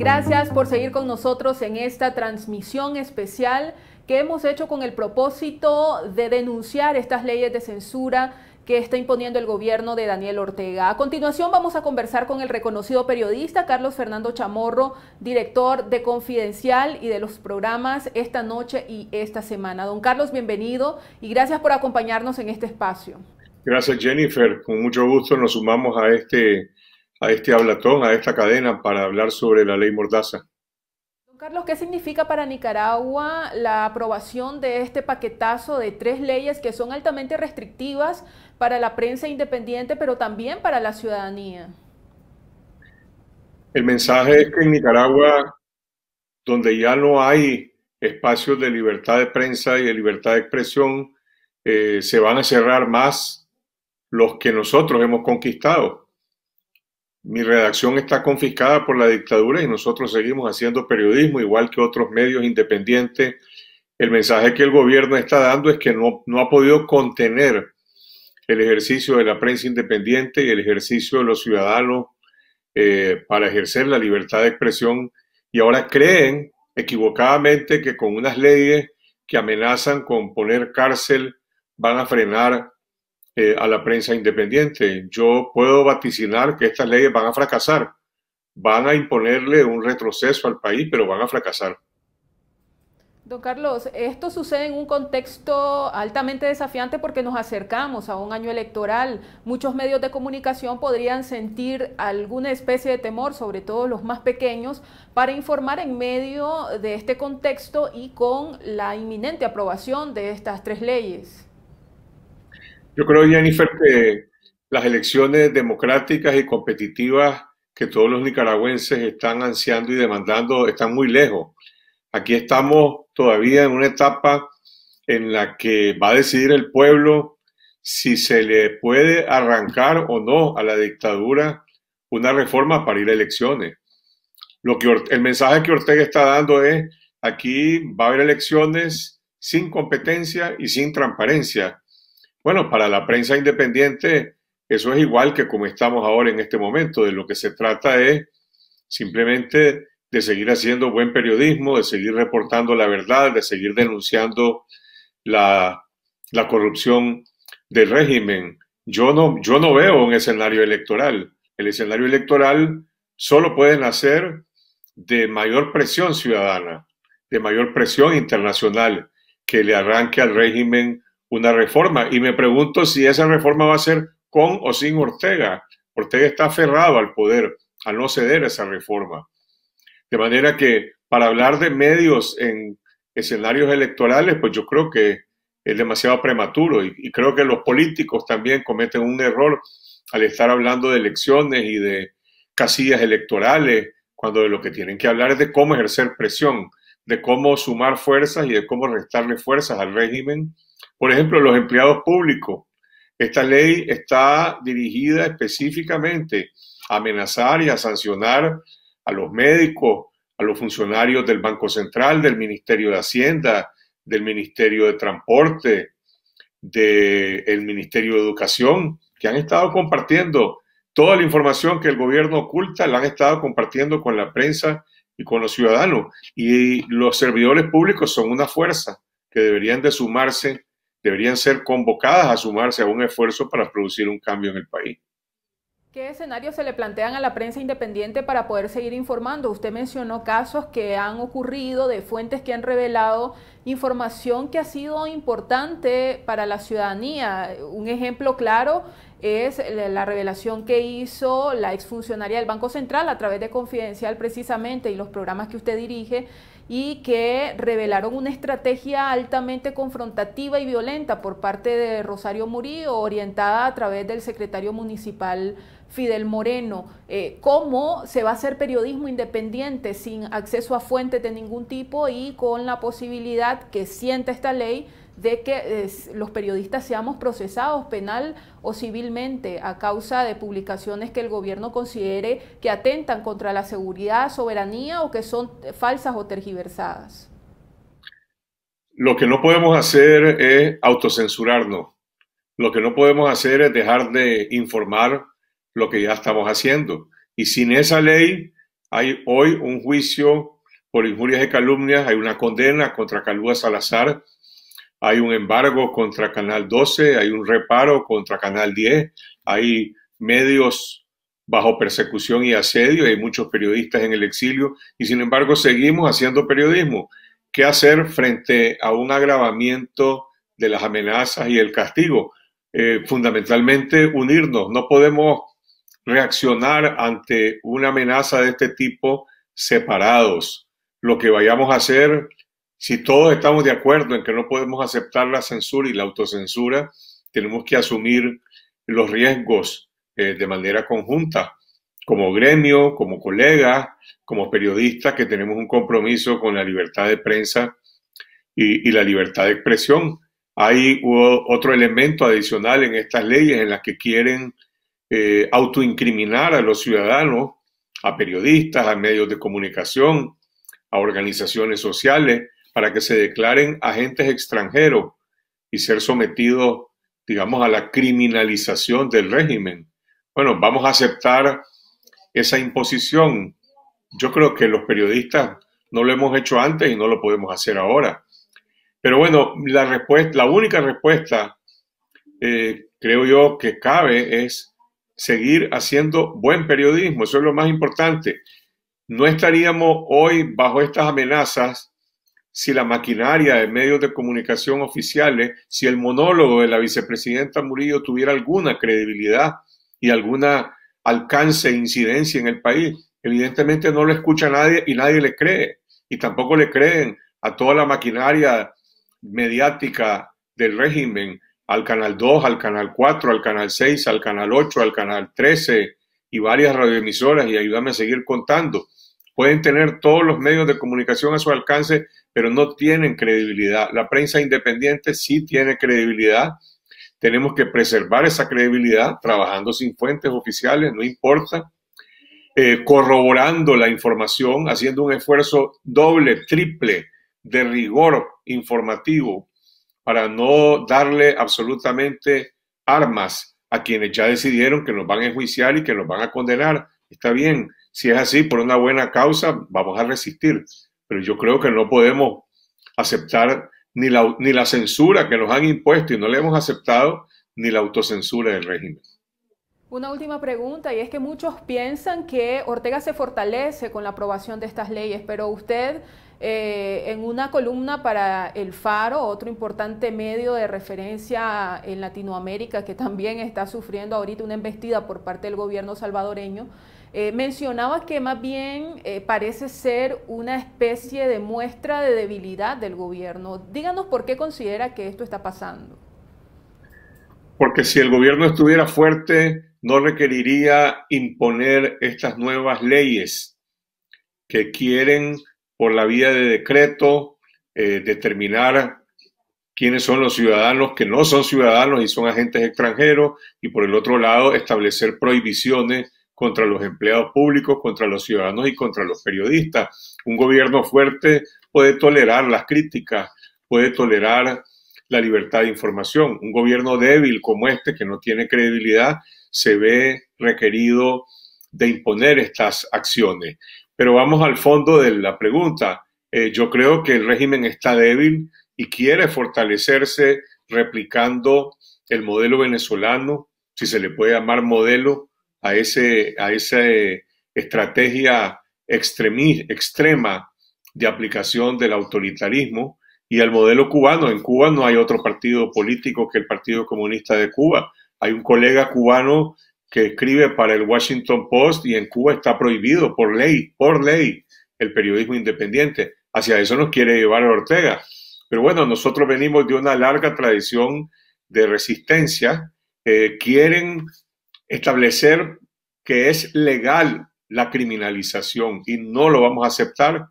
Gracias por seguir con nosotros en esta transmisión especial que hemos hecho con el propósito de denunciar estas leyes de censura que está imponiendo el gobierno de Daniel Ortega. A continuación vamos a conversar con el reconocido periodista Carlos Fernando Chamorro, director de Confidencial y de los programas Esta Noche y Esta Semana. Don Carlos, bienvenido y gracias por acompañarnos en este espacio. Gracias Jennifer, con mucho gusto nos sumamos a este a este hablatón, a esta cadena, para hablar sobre la ley Mordaza. Don Carlos, ¿qué significa para Nicaragua la aprobación de este paquetazo de tres leyes que son altamente restrictivas para la prensa independiente, pero también para la ciudadanía? El mensaje es que en Nicaragua, donde ya no hay espacios de libertad de prensa y de libertad de expresión, eh, se van a cerrar más los que nosotros hemos conquistado mi redacción está confiscada por la dictadura y nosotros seguimos haciendo periodismo, igual que otros medios independientes. El mensaje que el gobierno está dando es que no, no ha podido contener el ejercicio de la prensa independiente y el ejercicio de los ciudadanos eh, para ejercer la libertad de expresión y ahora creen equivocadamente que con unas leyes que amenazan con poner cárcel van a frenar eh, a la prensa independiente. Yo puedo vaticinar que estas leyes van a fracasar, van a imponerle un retroceso al país, pero van a fracasar. Don Carlos, esto sucede en un contexto altamente desafiante porque nos acercamos a un año electoral. Muchos medios de comunicación podrían sentir alguna especie de temor, sobre todo los más pequeños, para informar en medio de este contexto y con la inminente aprobación de estas tres leyes. Yo creo, Jennifer, que las elecciones democráticas y competitivas que todos los nicaragüenses están ansiando y demandando están muy lejos. Aquí estamos todavía en una etapa en la que va a decidir el pueblo si se le puede arrancar o no a la dictadura una reforma para ir a elecciones. Lo que, el mensaje que Ortega está dando es, aquí va a haber elecciones sin competencia y sin transparencia. Bueno, para la prensa independiente eso es igual que como estamos ahora en este momento. De lo que se trata es simplemente de seguir haciendo buen periodismo, de seguir reportando la verdad, de seguir denunciando la, corrupción del régimen. Yo no, yo no veo un escenario electoral. El escenario electoral solo puede nacer de mayor presión ciudadana, de mayor presión internacional que le arranque al régimen una reforma. Y me pregunto si esa reforma va a ser con o sin Ortega. Ortega está aferrado al poder, al no ceder esa reforma. De manera que para hablar de medios en escenarios electorales, pues yo creo que es demasiado prematuro y, y creo que los políticos también cometen un error al estar hablando de elecciones y de casillas electorales, cuando de lo que tienen que hablar es de cómo ejercer presión, de cómo sumar fuerzas y de cómo restarle fuerzas al régimen por ejemplo, los empleados públicos. Esta ley está dirigida específicamente a amenazar y a sancionar a los médicos, a los funcionarios del Banco Central, del Ministerio de Hacienda, del Ministerio de Transporte, del el Ministerio de Educación, que han estado compartiendo toda la información que el gobierno oculta, la han estado compartiendo con la prensa y con los ciudadanos. Y los servidores públicos son una fuerza que deberían de sumarse deberían ser convocadas a sumarse a un esfuerzo para producir un cambio en el país. ¿Qué escenarios se le plantean a la prensa independiente para poder seguir informando? Usted mencionó casos que han ocurrido, de fuentes que han revelado información que ha sido importante para la ciudadanía. Un ejemplo claro es la revelación que hizo la exfuncionaria del Banco Central a través de Confidencial precisamente y los programas que usted dirige y que revelaron una estrategia altamente confrontativa y violenta por parte de Rosario Murillo, orientada a través del secretario municipal Fidel Moreno, eh, cómo se va a hacer periodismo independiente sin acceso a fuentes de ningún tipo y con la posibilidad que sienta esta ley de que los periodistas seamos procesados penal o civilmente a causa de publicaciones que el gobierno considere que atentan contra la seguridad, soberanía o que son falsas o tergiversadas. Lo que no podemos hacer es autocensurarnos. Lo que no podemos hacer es dejar de informar lo que ya estamos haciendo. Y sin esa ley hay hoy un juicio por injurias y calumnias, hay una condena contra Calúa Salazar, hay un embargo contra Canal 12, hay un reparo contra Canal 10, hay medios bajo persecución y asedio, hay muchos periodistas en el exilio y sin embargo seguimos haciendo periodismo. ¿Qué hacer frente a un agravamiento de las amenazas y el castigo? Eh, fundamentalmente unirnos, no podemos reaccionar ante una amenaza de este tipo separados. Lo que vayamos a hacer si todos estamos de acuerdo en que no podemos aceptar la censura y la autocensura, tenemos que asumir los riesgos eh, de manera conjunta, como gremio, como colegas, como periodistas que tenemos un compromiso con la libertad de prensa y, la libertad de expresión. Hay otro elemento adicional en estas leyes en las que quieren eh, autoincriminar a los ciudadanos, a periodistas, a medios de comunicación, a organizaciones sociales para que se declaren agentes extranjeros y ser sometidos, digamos, a la criminalización del régimen. Bueno, vamos a aceptar esa imposición. Yo creo que los periodistas no lo hemos hecho antes y no lo podemos hacer ahora. Pero bueno, la respuesta, la única respuesta, eh, creo yo, que cabe es seguir haciendo buen periodismo. Eso es lo más importante. No estaríamos hoy bajo estas amenazas si la maquinaria de medios de comunicación oficiales, si el monólogo de la vicepresidenta Murillo tuviera alguna credibilidad y alguna alcance e incidencia en el país. Evidentemente no lo escucha nadie y nadie le cree. Y tampoco le creen a toda la maquinaria mediática del régimen, al Canal 2, al Canal 4, al Canal 6, al Canal 8, al Canal 13 y varias radioemisoras y ayúdame a seguir contando pueden tener todos los medios de comunicación a su alcance, pero no tienen credibilidad. La prensa independiente sí tiene credibilidad. Tenemos que preservar esa credibilidad trabajando sin fuentes oficiales, no importa, eh, corroborando la información, haciendo un esfuerzo doble, triple de rigor informativo para no darle absolutamente armas a quienes ya decidieron que nos van a enjuiciar y que nos van a condenar. Está bien, si es así, por una buena causa, vamos a resistir. Pero yo creo que no podemos aceptar ni la, ni la censura que nos han impuesto y no le hemos aceptado, ni la autocensura del régimen. Una última pregunta, y es que muchos piensan que Ortega se fortalece con la aprobación de estas leyes, pero usted eh, en una columna para El Faro, otro importante medio de referencia en Latinoamérica que también está sufriendo ahorita una embestida por parte del gobierno salvadoreño, eh, mencionaba que más bien eh, parece ser una especie de muestra de debilidad del gobierno. Díganos por qué considera que esto está pasando. Porque si el gobierno estuviera fuerte, no requeriría imponer estas nuevas leyes que quieren, por la vía de decreto, eh, determinar quiénes son los ciudadanos que no son ciudadanos y son agentes extranjeros, y por el otro lado, establecer prohibiciones contra los empleados públicos, contra los ciudadanos y contra los periodistas. Un gobierno fuerte puede tolerar las críticas, puede tolerar la libertad de información. Un gobierno débil como este, que no tiene credibilidad, se ve requerido de imponer estas acciones. Pero vamos al fondo de la pregunta. Eh, yo creo que el régimen está débil y quiere fortalecerse replicando el modelo venezolano, si se le puede llamar modelo, a, ese, a esa eh, estrategia extrema de aplicación del autoritarismo y al modelo cubano. En Cuba no hay otro partido político que el Partido Comunista de Cuba. Hay un colega cubano que escribe para el Washington Post y en Cuba está prohibido por ley, por ley, el periodismo independiente. Hacia eso nos quiere llevar Ortega. Pero bueno, nosotros venimos de una larga tradición de resistencia. Eh, quieren establecer que es legal la criminalización y no lo vamos a aceptar,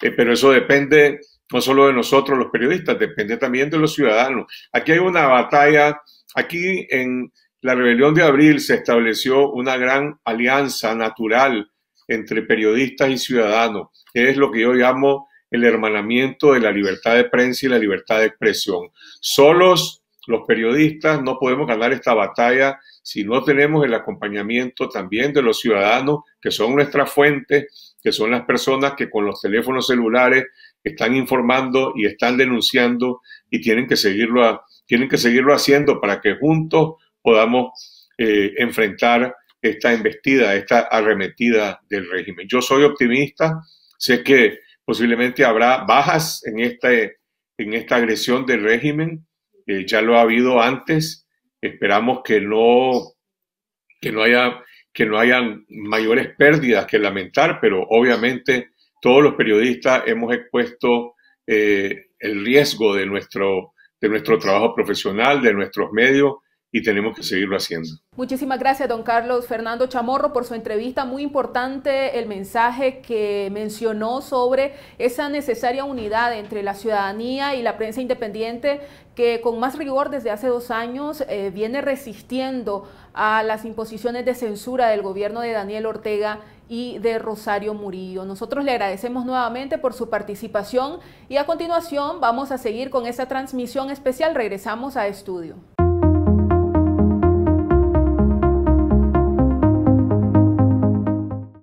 eh, pero eso depende no solo de nosotros los periodistas, depende también de los ciudadanos. Aquí hay una batalla, aquí en la rebelión de abril se estableció una gran alianza natural entre periodistas y ciudadanos, que es lo que yo llamo el hermanamiento de la libertad de prensa y la libertad de expresión. Solos los periodistas no podemos ganar esta batalla si no tenemos el acompañamiento también de los ciudadanos, que son nuestras fuentes, que son las personas que con los teléfonos celulares están informando y están denunciando y tienen que seguirlo, tienen que seguirlo haciendo para que juntos podamos eh, enfrentar esta embestida, esta arremetida del régimen. Yo soy optimista, sé que posiblemente habrá bajas en, este, en esta agresión del régimen, eh, ya lo ha habido antes, esperamos que no, que no haya mayores pérdidas que lamentar, pero obviamente todos los periodistas hemos expuesto eh, el riesgo de nuestro trabajo profesional, de nuestros medios, y tenemos que seguirlo haciendo. Muchísimas gracias, don Carlos Fernando Chamorro, por su entrevista. Muy importante el mensaje que mencionó sobre esa necesaria unidad entre la ciudadanía y la prensa independiente que con más rigor desde hace dos años eh, viene resistiendo a las imposiciones de censura del gobierno de Daniel Ortega y de Rosario Murillo. Nosotros le agradecemos nuevamente por su participación y a continuación vamos a seguir con esta transmisión especial. Regresamos a estudio.